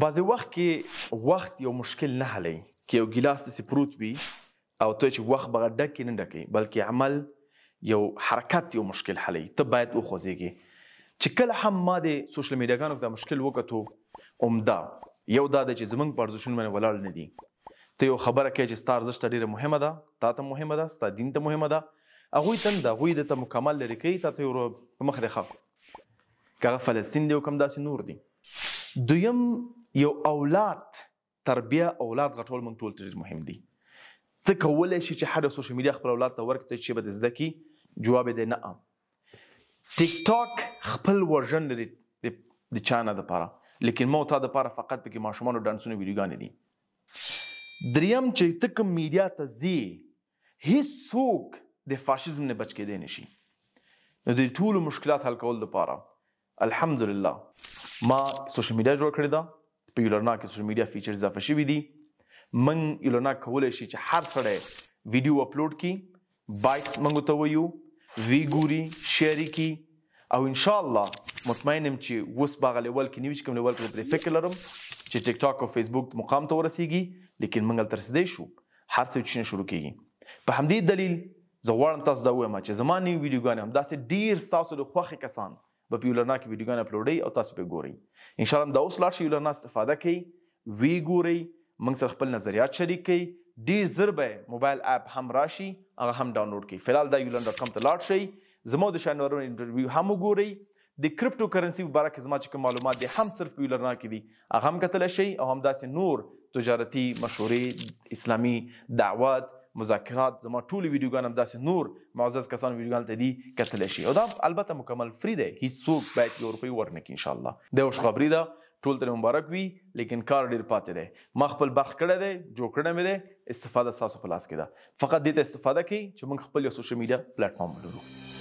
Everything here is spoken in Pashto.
بعضې وخت کې وخت یو مشکل نه حلوي که یو ګیلاس داسې پروت وي او ته چې وخت به ډکې نه ډکې بلکې عمل یو حرکت یو مشکل حلوي ته باید وخوځېږې چې کله هم ما د سوشل میډیاګانو دا مشکل وکړو عمده یو دا د چې زمنګ پرځښون باندې ولاړ نه دي ته یو خبره کوي چې ستار زشت ډیره مهمه ده تا ته مهمه ده ستا دین ته مهمه ده هغه تند هغه د ته مکمل لري کوي ته یو په مخ ده خو که فلسطین دی کوم داسې نور دی دویم یو اولاد تربیه اولاد غټول موږ ټول ډیر مهم دي ته کولای شي چې هر سوشل میډیا خپل اولاد ته ورکړي چې به زده کی جواب دی نه ټیک ټاک خپل ورژن لري د چانه د پاره لیکن مو ته د پاره فقط پکې ماشومان ډانسونه ویډیوګان دي دریم چې تک میډیا ته زی هیڅوک د فاشیزم نه بچ کېدای نشي نو د ټولو مشکلات حل کول لپاره الحمدلله ما سوشل میډیا جوړ کړی ده په یولرنا کې سوشل میډیا فیچرز اضافه شوي دي من یولرنا کولای شي چې هر سړی ویډیو اپلوډ کړي بایکس موږ ته ویو وی ګوري شیر کړي او ان شاء الله مطمئن یم چې وس باغ لیول کې نیوز کوم لیول کې پر فکر لرم چې ټیک ټاک او فیسبوک مقام ته ورسیږي لیکن موږ تر سده شو هر څه چې شروع کیږي په همدې دلیل زه غواړم تاسو دا ووایم چې زما نوې ویډیوګانې همداسې ډیر ستاسو د خوښې کسان په پیولنا کې ویډیوګان اپلوډي او تاسو به ګورئ ان شاء الله دا اوس لاړ شي ولنا استفاده کوي وی ګورئ موږ سره خپل نظریات شریک کړئ ډیر زر به موبایل اپ هم راشي هغه هم ډاونلوډ کړئ فلال دا یولن ډاٹ کام ته لاړ شئ زمو د شانورو انټرویو هم وګورئ د کرپټو کرنسی مبارک زما چې کوم معلومات دي هم صرف یو لرنا کې دي هغه هم کتل شي او هم داسې نور تجارتی مشورې اسلامی دعوات مذاکرات زما ټول ویډیوګان هم داسې نور معزز کسان ویډیوګان ته دي کتلی شي او دا البته مکمل فری دی هیڅوک باید یو روپۍ ورنکړي انشاءالله دا یو خبرې ده ټول ته مبارک وي لیکن کار ډیر پاتې دی ما خپل برخ کړی دی جوړ کړی مې دی استفاده ستاسو په لاس کې ده فقط دې ته استفاده کوي چې موږ خپل یو سوشل میډیا پلیټفارم ولرو